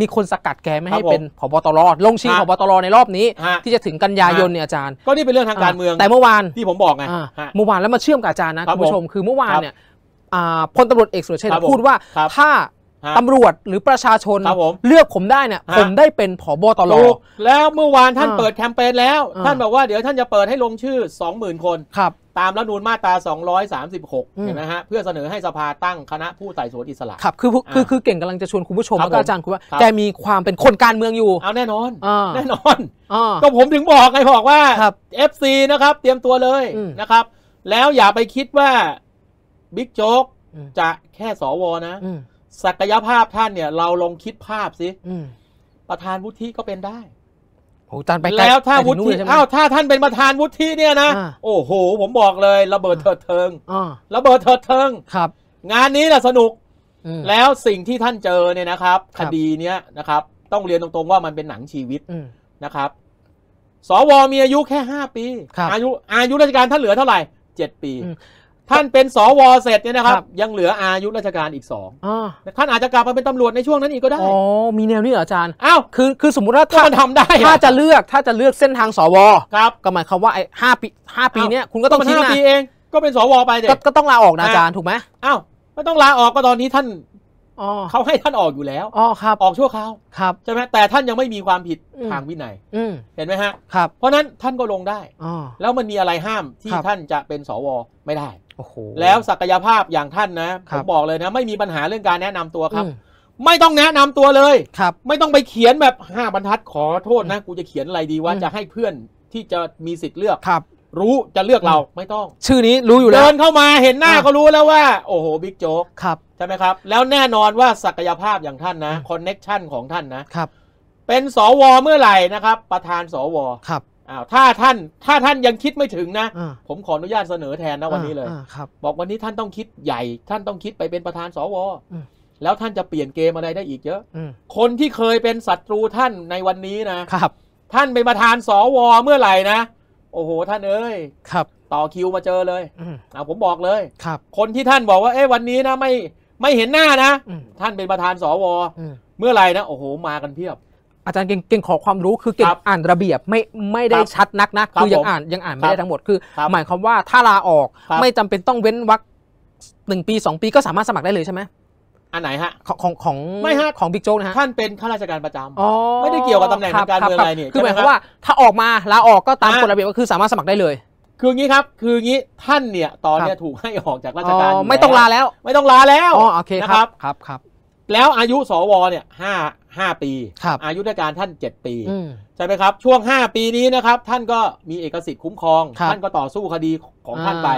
มีคนสกัดแกไม่ให้เป็นผบตรลงชิงผบตรในรอบนี้ ที่จะถึงกันยายนเนี่ยอาจารย์ ก็นี่เป็นเรื่องทางการเมือง แต่เมื่อวาน ที่ผมบอกไง เมื่อวานแล้วมาเชื่อมกับอาจารย์นะ คุณผู้ชมคือเมื่อวานเนี่ยพลตำรวจเอกสุรเชษฐ์พูดว่าถ้าตำรวจหรือประชาชน เลือกผมได้เนี่ย ผมได้เป็นผบตรแล้วเมื่อวานท่านเปิดแคมเปญแล้ว ท่านบอกว่าเดี๋ยวท่านจะเปิดให้ลงชื่อ 20,000 คน ครับ ตามรัฐนูนมาตรา236เห็นไนะฮะเพื่อเสนอให้สภาตั้งคณะผู้ไต่สวนอิสระครับคือคือคือเก่งกำลังจะชวนคุณผู้ชมแลอาจารย์คุณว่า แกมีความเป็นคนการเมืองอยู่ เอาแน่นอน แน่นอนก็ผมถึงบอกไงบอกว่าเอฟซีนะครับเตรียมตัวเลยนะครับ แล้วอย่าไปคิดว่าบิ๊กโจ๊กจะแค่สว นะศักยภาพท่านเนี่ยเราลองคิดภาพสิประธานวุฒิก็เป็นได้โอ้ตานไปแล้วถ้าวุฒิอ้าวถ้าท่านเป็นประธานวุฒิเนี่ยนะโอ้โห ผมบอกเลยระเบิดเถิดเทิงระเบิดเถิดเทิงครับ งานนี้แหละสนุก แล้วสิ่งที่ท่านเจอเนี่ยนะครับ คดีเนี้ยนะครับ ต้องเรียนตรงๆว่ามันเป็นหนังชีวิตนะครับ สวมีอายุแค่ห้าปีอายุอายุราชการท่านเหลือเท่าไหร่เจ็ดปีท่านเป็นสวเสร็จเนี่ยนะครับยังเหลืออายุราชการอีกสอง ท่านอาจจะกลับมาเป็นตำรวจในช่วงนั้นอีกก็ได้ อ๋อ มีแนวนี้เหรออาจารย์ อ้าว คือ คือสมมติว่าถ้ามันทำได้ถ้าจะเลือก ถ้าจะเลือกเส้นทางสวครับก็หมายความว่าไอ้ห้าปีห้าปีเนี้ยคุณก็ต้องทิ้งนะปีเอง ก็เป็นสวไปเด็กก็ต้องลาออกนะอาจารย์ถูกไหมอ้าว ไม่ต้องลาออกก็ตอนนี้ท่านเขาให้ท่านออกอยู่แล้วอ๋อครับออกชั่วคราวครับใช่ไหมแต่ท่านยังไม่มีความผิดทางวินัยเห็นไหมฮะครับเพราะนั้นท่านก็ลงได้แล้วมันมีอะไรห้ามที่ท่านจะเป็นสว ไม่ได้ แล้วศักยภาพอย่างท่านนะผมบอกเลยนะไม่มีปัญหาเรื่องการแนะนำตัวครับ ไม่ต้องแนะนำตัวเลยครับ ไม่ต้องไปเขียนแบบห้าบรรทัดขอโทษนะ กูจะเขียนอะไรดีว่าจะให้เพื่อนที่จะมีสิทธิ์เลือกรู้จะเลือกเราไม่ต้อง ชื่อนี้รู้อยู่แล้ว เดินเข้ามา เห็นหน้าก็รู้แล้วว่า โอ้โห บิ๊กโจ๊กครับใช่ไหมครับ แล้วแน่นอนว่าศักยภาพอย่างท่านนะคอนเน็ชันของท่านนะครับเป็นสว เมื่อไหร่นะครับ ประธานสว ครับอ้าวถ้าท่าน ถ้าท่านยังคิดไม่ถึงนะ ผมขออนุญาตเสนอแทนนะวันนี้เลยครับบอกวันนี้ท่านต้องคิดใหญ่ ท่านต้องคิดไปเป็นประธานสว แล้วท่านจะเปลี่ยนเกมอะไรได้อีกเยอะคนที่เคยเป็นศัตรูท่านในวันนี้นะครับ ท่านเป็นประธานสว เมื่อไหร่นะโอ้โหท่านเอ้ยครับ ต่อคิวมาเจอเลยอ่าผมบอกเลยครับ คนที่ท่านบอกว่าเอ้วันนี้นะไม่ไม่เห็นหน้านะ ท่านเป็นประธานสวเมื่อไหร่นะโอ้โห มากันเพียบ อาจารย์เก่งขอความรู้คือเก่งอ่านระเบียบไม่ไม่ได้ชัดนักนะคือยังอ่านยังอ่านไม่ได้ทั้งหมดคือ หมายความว่าถ้าลาออกไม่จำเป็นต้องเว้นวรรคหนึ่งปีสองปีก็สามารถสมัครได้เลยใช่ไหมอันไหนฮะของของไม่ฮะของบิ๊กโจ๊กนะฮะท่านเป็นข้าราชการประจำไม่ได้เกี่ยวกับตำแหน่งทางการเมืองอะไรนี่คือหมายความว่าถ้าออกมาลาออกก็ตามกฎระเบียบก็คือสามารถสมัครได้เลยคืองี้ครับคืองี้ท่านเนี่ยตอนนี้ถูกให้ออกจากราชการไม่ต้องลาแล้ว ไม่ต้องลาแล้วอ๋อโอเคนะครับครับครับแล้วอายุสวเนี่ยห้าห้าปี อายุราชการท่านเจ็ดปีใช่ไหมครับช่วงห้าปีนี้นะครับท่านก็มีเอกสิทธิ์คุ้มครอง ท่านก็ต่อสู้คดีของท่านไป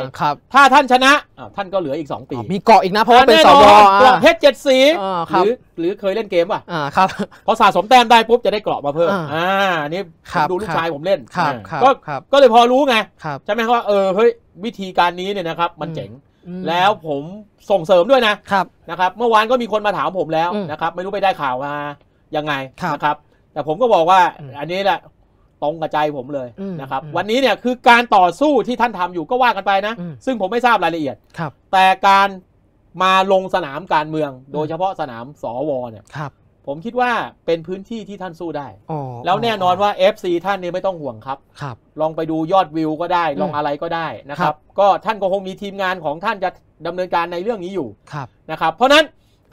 ถ้าท่านชนะท่านก็เหลืออีกสองปี มีเกาะอีกนะเพราะว่าเป็นสอเกาะเพชรเจ็ดสีหรือหรือเคยเล่นเกมป่ะครับพอสะสมแต้มได้ปุ๊บจะได้เกาะมาเพิ่มอ่านี่ดูลูกชายผมเล่นก็ก็เลยพอรู้ไงใช่ไหมว่าเออเฮ้ยวิธีการนี้เนี่ยนะครับมันเจ๋งแล้วผมส่งเสริมด้วยนะครับนะครับ เมื่อวานก็มีคนมาถามผมแล้วนะครับไม่รู้ไปได้ข่าวมายังไงนะครับ แต่ผมก็บอกว่าอันนี้แหละตรงกับใจผมเลยนะครับ วันนี้เนี่ยคือการต่อสู้ที่ท่านทำอยู่ก็ว่ากันไปนะ ซึ่งผมไม่ทราบรายละเอียดครับ แต่การมาลงสนามการเมือง โดยเฉพาะสนามสวเนี่ยผมคิดว่าเป็นพื้นที่ ที่ท่านสู้ได้ แล้วแน่นอนว่า FC ท่านนี่ไม่ต้องห่วงครับรบลองไปดูยอดวิวก็ได้ ลองอะไรก็ได้นะครับ ก็ท่านก็คงมีทีมงานของท่านจะดำเนินการในเรื่องนี้อยู่นะครับ เพราะนั้น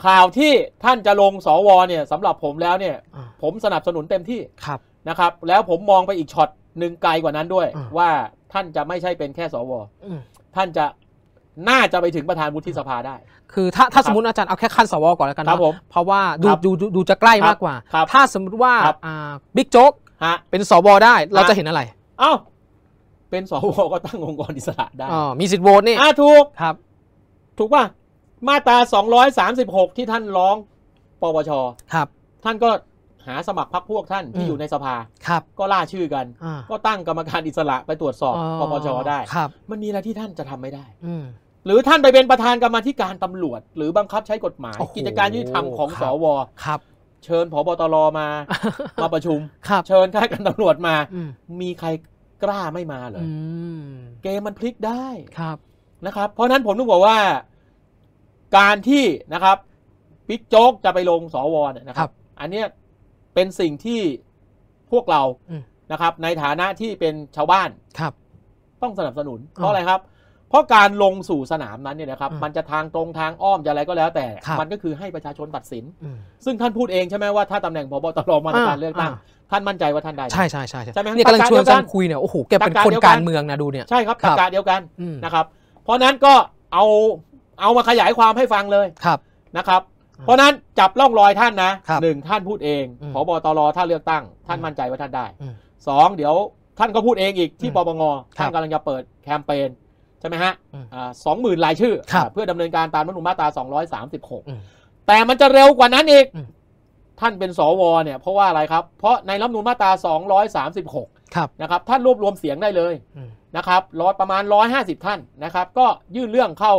ข่าวที่ท่านจะลงสว เนี่ยสำหรับผมแล้วเนี่ย ผมสนับสนุนเต็มที่ครับนะครับ แล้วผมมองไปอีกช็อตหนึ่งไกลกว่านั้นด้วยว่าท่านจะไม่ใช่เป็นแค่สว ท่านจะน่าจะไปถึงประธานวุฒิสภาได้ คือถ้าถ้าสมมติอาจารย์เอาแค่ขั้นสวก่อนแล้วกันเนะเพราะว่าดูดูดูจะใกล้มากกว่า ถ้าสมมติว่าบิ๊กโจ๊กเป็นสวได้ เราจะเห็นอะไร เอ้า เป็นสวก็ตั้งองค์กรอิสระได้ มีสิทธิ์โหวตนี่ถูก ครับ ถูกป่ะ มาตรา236 ที่ท่านร้องปปช ครับ ท่านก็หาสมัครพรรคพวกท่านที่อยู่ในสภา ครับ ก็ล่าชื่อกัน ก็ตั้งกรรมการอิสระ ไปตรวจสอบปปชได้ มันมีอะไรที่ท่านจะทำไม่ได้หรือท่านไปเป็นประธานกรรมธิการตำรวจหรือบังคับใช้กฎหมาย กิจการยุติธรรมของ สวครับ เชิญผบตรมามาประชุมเชิญข้ากันตำรวจมามีใครกล้าไม่มาเลยเกมมันพลิกได้ครับนะครับ เพราะนั้นผมต้องบอกว่าการที่นะครับปิ๊กโจ๊กจะไปลงสวเนี่ยนะครับ อันเนี้ยเป็นสิ่งที่พวกเรานะครับ ในฐานะที่เป็นชาวบ้านครับต้องสนับสนุนเพราะอะไรครับเพราะการลงสู่สนามนั้นเนี่ยนะครับมันจะทางตรงทาง อ้อมจะอะไรก็แล้วแต่ มันก็คือให้ประชาชนตัดสิน ซึ่งท่านพูดเองใช่ไหมว่าถ้าตำแหน่งพบตรมาการเลือกตั้ง ท่านมั่นใจว่าท่านได้ใช่ใช่ใช่ใช่ไหมนี่กำลังชวนกันคุยเนี่ยโอ้โหแกเป็นคนการเมืองนะดูเนี่ยใช่ครับประกาศเดียวกันนะครับ เพราะนั้นก็เอาเอามาขยายความให้ฟังเลยครับนะครับ เพราะนั้นจับล่องรอยท่านนะหนึ่งท่านพูดเองพบตรถ้าเลือกตั้ง ท่านมั่นใจว่าท่านได้สองเดี๋ยวท่านก็พูดเองอีกที่ปปงท่านกำลังจะเปิดแคมเปญใช่ไหมฮะสองหมื่นรายชื่อเพื่อดำเนินการตามรัฐมนุนมาตรา236แต่มันจะเร็วกว่านั้นอีก ท่านเป็นสวเนี่ยเพราะว่าอะไรครับ เพราะในรัฐมนุนมาตรา236นะครับ ท่านรวบรวมเสียงได้เลยนะครับ ร้อยประมาณ150ท่านนะครับ ก็ยื่นเรื่องเข้า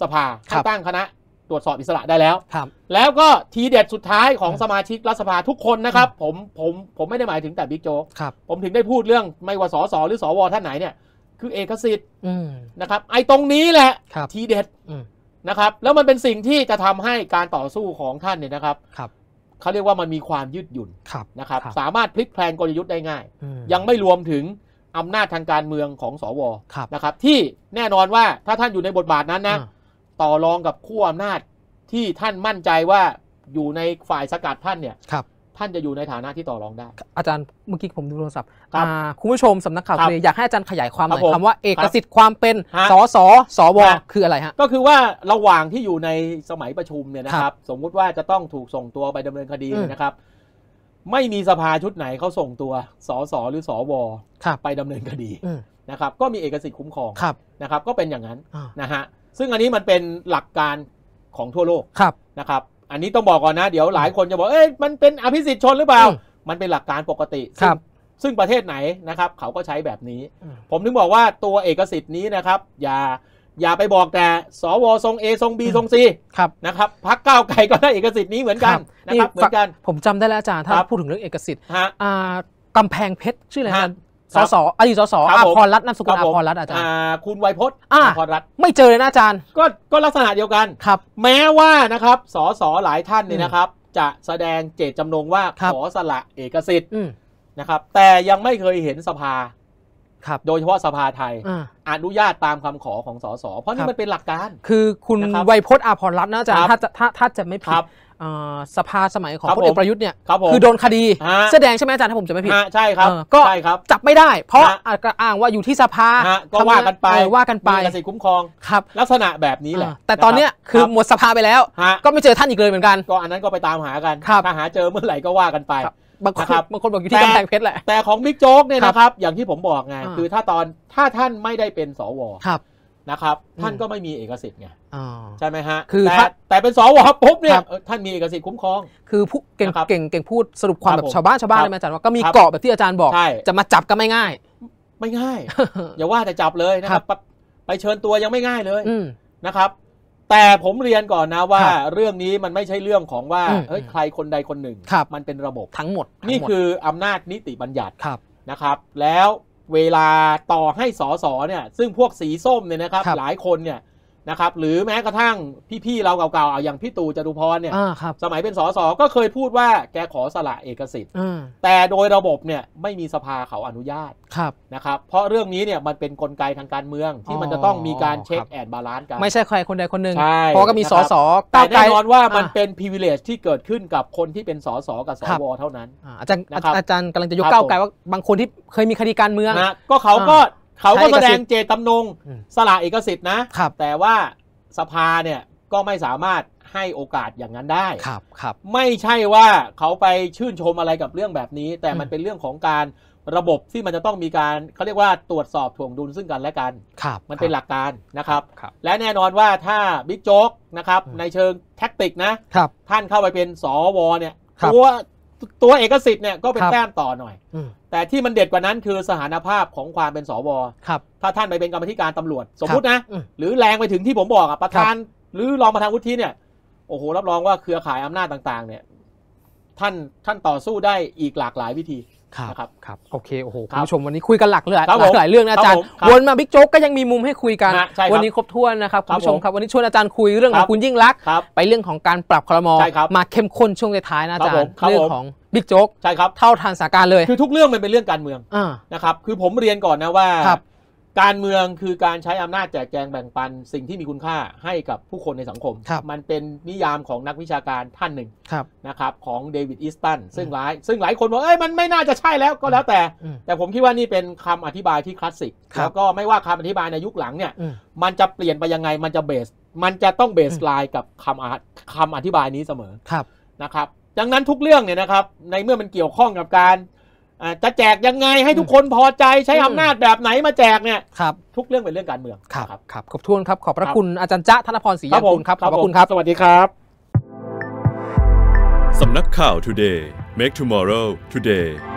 สภา้ตั้งคณะ ตรวจสอบอิสระได้แล้ว แล้วก็ทีเด็ดสุดท้ายของสมาชิกรัฐสภาทุกคนนะครับ ผมผมผมไม่ได้หมายถึงแต่บิ๊กโจ๊กผมถึงได้พูดเรื่องไม่ว่าสสหรือสวท่านไหนเนี่ยคือเอกสิทธิ์นะครับ ไอ้ตรงนี้แหละทีเด็ดนะครับ แล้วมันเป็นสิ่งที่จะทำให้การต่อสู้ของท่านเนี่ยนะครับ ครับเขาเรียกว่ามันมีความยืดหยุ่นนะครับ สามารถพลิกแพลงกลยุทธ์ได้ง่าย ยังไม่รวมถึงอำนาจทางการเมืองของสวนะครับ ที่แน่นอนว่าถ้าท่านอยู่ในบทบาทนั้นนะต่อรองกับขั้วอำนาจที่ท่านมั่นใจว่า อยู่ในฝ่ายสกัดท่านเนี่ยท่านจะอยู่ในฐานะที่ต่อรองได้ อาจารย์เมื่อกี้ผมดูโทรศัพท์คุณผู้ชมสำนักข่าวเลยอยากให้อาจารย์ขยายความหน่อยคำว่าเอกสิทธิ์ความเป็นสสสวคืออะไรฮะก็คือว่าระหว่างที่อยู่ในสมัยประชุมเนี่ยนะครับ สมมุติว่าจะต้องถูกส่งตัวไปดำเนินคดีนะครับ ไม่มีสภาชุดไหนเขาส่งตัวสสหรือสวไปดำเนินคดีนะครับ ก็มีเอกสิทธิ์คุ้มครองนะครับ ก็เป็นอย่างนั้นนะฮะซึ่งอันนี้มันเป็นหลักการของทั่วโลกนะครับอันนี้ต้องบอกก่อนนะ เดี๋ยวหลายคนจะบอกเอ้ยมันเป็นอภิสิทธิ์ชนหรือเปล่า มันเป็นหลักการปกติครับ ซึ่งประเทศไหนนะครับเขาก็ใช้แบบนี้ ผมถึงบอกว่าตัวเอกสิทธิ์นี้นะครับอย่าอย่าไปบอกแต่ สวทรง A ทรง B ทรง C ครับนะครับพักก้าวไกลก็ได้เอกสิทธิ์นี้เหมือนกันนะครับเหมือนกันผมจำได้แล้วอาจารย์ ถ้าพูดถึงเรื่องเอกสิทธิ์กำแพงเพชร ชื่ออะไรนะสสอดีตสสอาพรรัตน์นามสกุลอาพรรัตน์อาจารย์คุณไวยพศอาพรรัตน์ไม่เจอเลยนะอาจารย์ ก็ก็ลักษณะเดียวกัน ครับ แม้ว่านะครับสสหลายท่านเนี่ยนะครับ จะแสดงเจตจำนงว่าขอสละเอกสิทธิ์นะครับ แต่ยังไม่เคยเห็นสภาครับ โดยเฉพาะสภาไทย อนุญาตตามคำขอของสสเพราะนี่มันเป็นหลักการ คือคุณไวยพศอาพรรัตน์นะอาจารย์ ถ้าถ้า ถ้าจะไม่ผิดสภาสมัยของพลเอกประยุทธ์เนี่ยคือโดนคดีแสดงใช่ไหมอาจารย์ถ้าผมจะไม่ผิดใช่ครับ ก็จับไม่ได้เพราะอ้างว่าอยู่ที่สภาก็ว่ากันไปว่ากันไปกสิคุ้มครองครับลักษณะแบบนี้แหละ แต่ตอนเนี้ยคือหมดสภาไปแล้ว ก็ไม่เจอท่านอีกเลยเหมือนกันก็อันนั้นก็ไปตามหากัน ถ้าหาเจอเมื่อไหร่ก็ว่ากันไป บางคนบางคนบอกอยู่ที่กำแพงเพชรแหละแต่ของบิ๊กโจ๊กเนี่ยนะครับอย่างที่ผมบอกไงคือถ้าตอนถ้าท่านไม่ได้เป็นสวครับนะครับท่านก็ไม่มีเอกสิทธิ์ไงใช่ไหมฮะคือแต่แต่เป็นสวปุ๊บเนี่ยท่านมีเอกสิทธิ์คุ้มครอง คือผู้เก่งเก่งเก่งพูดสรุปความแบบชาวบ้านชาวบ้านเลยอาจารย์ว่าก็มีเกาะแบบที่อาจารย์บอก จะมาจับก็ไม่ง่าย ไม่ง่ายอย่าว่าแต่จับเลยนะครับ ไปเชิญตัวยังไม่ง่ายเลยนะครับ แต่ผมเรียนก่อนนะว่า เรื่องนี้มันไม่ใช่เรื่องของว่าเฮ้ยใครคนใดคนหนึ่ง มันเป็นระบบทั้งหมดนี่คือ อำนาจนิติบัญญัตินะครับ แล้วเวลาต่อให้สอสอเนี่ยซึ่งพวกสีส้มเนี่ยนะครับหลายคนเนี่ยนะครับหรือแม้กระทั่งพี่ๆเราเก่าๆอย่างพี่ตู่จตุพรเนี่ยสมัยเป็นสสก็เคยพูดว่าแกขอสละเอกสิทธิ์แต่โดยระบบเนี่ยไม่มีสภาเขาอนุญาตนะครับเพราะเรื่องนี้เนี่ยมันเป็นนกลไกทางการเมืองที่มันจะต้องมีการเช็คแอนบาลานซ์กัน ไม่ใช่ใครคนใดคนหนึ่งเพราะก็มีสสแต่แน่นอนว่ามันเป็นพรีเวเลชที่เกิดขึ้นกับคนที่เป็นสสกับสวเท่านั้น อาจารย์อาจารย์กำลังจะยกเก้าไกลว่าบางคนที่เคยมีคดีการเมืองก็เขาก็เขาก็แสดงเจตจำนงสละเอกสิทธิ์นะแต่ว่าสภาเนี่ยก็ไม่สามารถให้โอกาสอย่างนั้นได้ครับครับไม่ใช่ว่าเขาไปชื่นชมอะไรกับเรื่องแบบนี้ แต่มันเป็นเรื่องของการระบบที่มันจะต้องมีการ เขาเรียกว่าตรวจสอบถ่วงดุลซึ่งกันและกัน มันเป็นหลักการนะครับ และแน่นอนว่าถ้าบิ๊กโจ๊กนะครับในเชิงแท็กติกนะ ท่านเข้าไปเป็นสวเนี่ยตัวตัวเอกสิทธิ์เนี่ยก็เป็นแต้มต่อหน่อย แต่ที่มันเด็ดกว่านั้นคือสถานภาพของความเป็นสวครับ ถ้าท่านไปเป็นกรรมธิการตำรวจ สมมตินะ หรือแรงไปถึงที่ผมบอกอะประธาน หรือรองประธานวุฒิเนี่ย โอ้โห รับรองว่าเครือข่ายอำนาจต่าง ๆ เนี่ยท่านท่านต่อสู้ได้อีกหลากหลายวิธีครับครับโอเคโอ้โหคุณผู้ชมวันนี้คุยกันหลักเลยหลายเรื่องนะอาจารย์วนมาบิ๊กโจ๊กก็ยังมีมุมให้คุยกันวันนี้ครบถ้วนนะครับคุณผู้ชมครับวันนี้ชวนอาจารย์คุยเรื่องของคุณยิ่งรัก ไปเรื่องของการปรับครมมาเข้มข้นช่วงท้ายนะอาจารย์เรื่องของบิ๊กโจ๊กใช่ครับเท่าทานสาการเลยคือทุกเรื่องมันเป็นเรื่องการเมืองนะครับคือผมเรียนก่อนนะว่าการเมืองคือการใช้อำนาจแจกแจงแบ่งปันสิ่งที่มีคุณค่าให้กับผู้คนในสังคมคมันเป็นนิยามของนักวิชาการท่านหนึ่งนะครับของเดวิดอีสตันซึ่งหลาย ซึ่งหลายคนบอกเอ้ย มันไม่น่าจะใช่แล้วก็แล้วแต่ แต่ผมคิดว่านี่เป็นคำอธิบายที่คลาสสิกแล้วก็ไม่ว่าคำอธิบายในยุคหลังเนี่ยมันจะเปลี่ยนไปยังไงมันจะเบส มันจะต้องเบสไลน์กับคำอาคำอธิบายนี้เสมอครับนะครับ ดังนั้นทุกเรื่องเนี่ยนะครับในเมื่อมันเกี่ยวข้องกับการจะแจกยังไง ให้ทุกคนพอใจใช้อำนาจแบบไหนมาแจกเนี่ยครับ ทุกเรื่องเป็นเรื่องการเมือง ครับ ครับขอบทุนครับ ขอบพระคุณอาจารย์จ๊ะธนพรศรียาคุณครับ ขอบพระคุณครับ สวัสดีครับสำนักข่าว Today Make Tomorrow Today